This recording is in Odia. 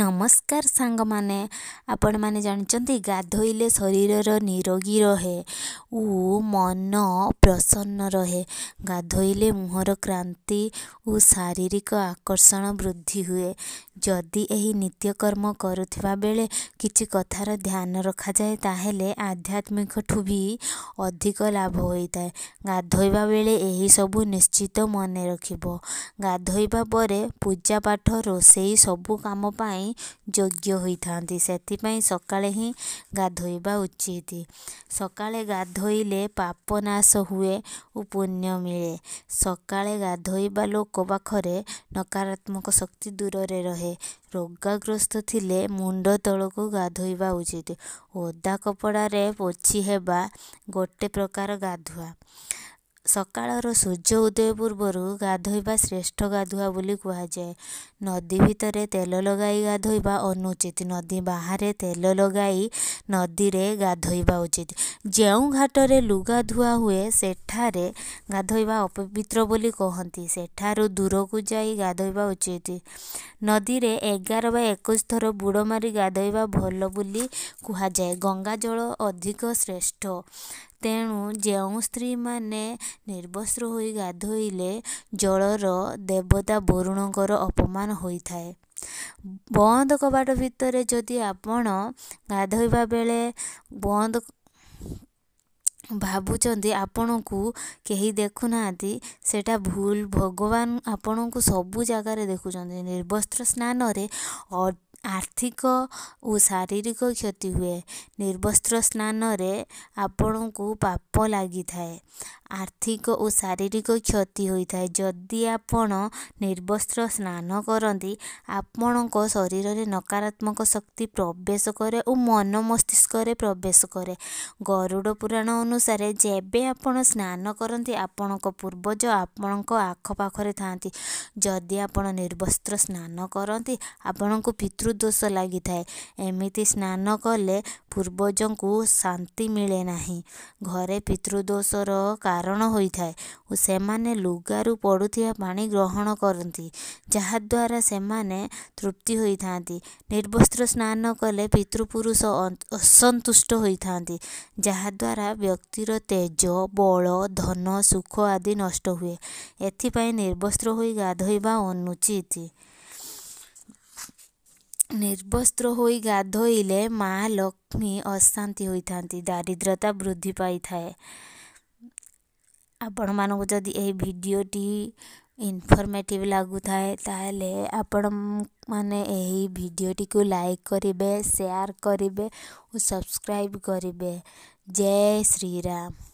ନମସ୍କାର ସାଙ୍ଗମାନେ ଆପଣମାନେ ଜାଣିଛନ୍ତି ଗାଧୋଇଲେ ଶରୀରର ନିରୋଗୀ ରହେ ଓ ମନ ପ୍ରସନ୍ନ ରହେ ଗାଧୋଇଲେ ମୁହଁର କ୍ରାନ୍ତି ଓ ଶାରୀରିକ ଆକର୍ଷଣ ବୃଦ୍ଧି ହୁଏ ଯଦି ଏହି ନିତ୍ୟକର୍ମ କରୁଥିବା ବେଳେ କିଛି କଥାର ଧ୍ୟାନ ରଖାଯାଏ ତାହେଲେ ଆଧ୍ୟାତ୍ମିକଠୁ ବି ଅଧିକ ଲାଭ ହୋଇଥାଏ ଗାଧୋଇବା ବେଳେ ଏହିସବୁ ନିଶ୍ଚିତ ମନେ ରଖିବ ଗାଧୋଇବା ପରେ ପୂଜାପାଠ ରୋଷେଇ ସବୁ କାମ ପାଇଁ ପାଇଁ ଯୋଗ୍ୟ ହୋଇଥାନ୍ତି ସେଥିପାଇଁ ସକାଳେ ହିଁ ଗାଧୋଇବା ଉଚିତ ସକାଳେ ଗାଧୋଇଲେ ପାପ ନାଶ ହୁଏ ଓ ପୁଣ୍ୟ ମିଳେ ସକାଳେ ଗାଧୋଇବା ଲୋକ ପାଖରେ ନକାରାତ୍ମକ ଶକ୍ତି ଦୂରରେ ରହେ ରୋଗାଗ୍ରସ୍ତ ଥିଲେ ମୁଣ୍ଡ ତଳକୁ ଗାଧୋଇବା ଉଚିତ ଓଦା କପଡ଼ାରେ ପୋଛି ହେବା ଗୋଟେ ପ୍ରକାର ଗାଧୁଆ ସକାଳର ସୂର୍ଯ୍ୟ ଉଦୟ ପୂର୍ବରୁ ଗାଧୋଇବା ଶ୍ରେଷ୍ଠ ଗାଧୁଆ ବୋଲି କୁହାଯାଏ ନଦୀ ଭିତରେ ତେଲ ଲଗାଇ ଗାଧୋଇବା ଅନୁଚିତ ନଦୀ ବାହାରେ ତେଲ ଲଗାଇ ନଦୀରେ ଗାଧୋଇବା ଉଚିତ ଯେଉଁ ଘାଟରେ ଲୁଗା ଧୁଆ ହୁଏ ସେଠାରେ ଗାଧୋଇବା ଅପବିତ୍ର ବୋଲି କହନ୍ତି ସେଠାରୁ ଦୂରକୁ ଯାଇ ଗାଧୋଇବା ଉଚିତ ନଦୀରେ ଏଗାର ବା ଏକୋଇଶ ଥର ବୁଡ଼ ମାରି ଗାଧୋଇବା ଭଲ ବୋଲି କୁହାଯାଏ ଗଙ୍ଗା ଜଳ ଅଧିକ ଶ୍ରେଷ୍ଠ ତେଣୁ ଯେଉଁ ସ୍ତ୍ରୀମାନେ ନିର୍ବସ୍ତ୍ର ହୋଇ ଗାଧୋଇଲେ ଜଳର ଦେବତା ବରୁଣଙ୍କର ଅପମାନ ହୋଇଥାଏ ବନ୍ଦ କବାଟ ଭିତରେ ଯଦି ଆପଣ ଗାଧୋଇବା ବେଳେ ବନ୍ଦ ଭାବୁଛନ୍ତି ଆପଣଙ୍କୁ କେହି ଦେଖୁନାହାନ୍ତି ସେଟା ଭୁଲ ଭଗବାନ ଆପଣଙ୍କୁ ସବୁ ଜାଗାରେ ଦେଖୁଛନ୍ତି ନିର୍ବସ୍ତ୍ର ସ୍ନାନରେ ଆର୍ଥିକ ଓ ଶାରୀରିକ କ୍ଷତି ହୁଏ ନିର୍ବସ୍ତ୍ର ସ୍ନାନରେ ଆପଣଙ୍କୁ ପାପ ଲାଗିଥାଏ ଆର୍ଥିକ ଓ ଶାରୀରିକ କ୍ଷତି ହୋଇଥାଏ ଯଦି ଆପଣ ନିର୍ବସ୍ତ୍ର ସ୍ନାନ କରନ୍ତି ଆପଣଙ୍କ ଶରୀରରେ ନକାରାତ୍ମକ ଶକ୍ତି ପ୍ରବେଶ କରେ ଓ ମନ ମସ୍ତିଷ୍କରେ ପ୍ରବେଶ କରେ ଗରୁଡ଼ ପୁରାଣ ଅନୁସାରେ ଯେବେ ଆପଣ ସ୍ନାନ କରନ୍ତି ଆପଣଙ୍କ ପୂର୍ବଜ ଆପଣଙ୍କ ଆଖପାଖରେ ଥାଆନ୍ତି ଯଦି ଆପଣ ନିର୍ବସ୍ତ୍ର ସ୍ନାନ କରନ୍ତି ଆପଣଙ୍କୁ ପିତୃଦୋଷ ଲାଗିଥାଏ ଏମିତି ସ୍ନାନ କଲେ ପୂର୍ବଜଙ୍କୁ ଶାନ୍ତି ମିଳେ ନାହିଁ ଘରେ ପିତୃଦୋଷର କାରଣ କାରଣ ହୋଇଥାଏ ଓ ସେମାନେ ଲୁଗାରୁ ପଡ଼ୁଥିବା ପାଣି ଗ୍ରହଣ କରନ୍ତି ଯାହାଦ୍ୱାରା ସେମାନେ ତୃପ୍ତି ହୋଇଥାନ୍ତି ନିର୍ବସ୍ତ୍ର ସ୍ନାନ କଲେ ପିତୃପୁରୁଷ ଅସନ୍ତୁଷ୍ଟ ହୋଇଥାନ୍ତି ଯାହାଦ୍ୱାରା ବ୍ୟକ୍ତିର ତେଜ ବଳ ଧନ ସୁଖ ଆଦି ନଷ୍ଟ ହୁଏ ଏଥିପାଇଁ ନିର୍ବସ୍ତ୍ର ହୋଇ ଗାଧୋଇବା ଅନୁଚିତ ନିର୍ବସ୍ତ୍ର ହୋଇ ଗାଧୋଇଲେ ମା ଲକ୍ଷ୍ମୀ ଅଶାନ୍ତି ହୋଇଥାନ୍ତି ଦାରିଦ୍ର୍ୟତା ବୃଦ୍ଧି ପାଇଥାଏ ଆପଣମାନଙ୍କୁ ଯଦି ଏହି ଭିଡ଼ିଓଟି ଇନଫର୍ମେଟିଭ୍ ଲାଗୁଥାଏ ତା'ହେଲେ ଆପଣମାନେ ଏହି ଭିଡ଼ିଓଟିକୁ ଲାଇକ୍ କରିବେ ସେୟାର୍ କରିବେ ଓ ସବସ୍କ୍ରାଇବ୍ କରିବେ ଜୟ ଶ୍ରୀରାମ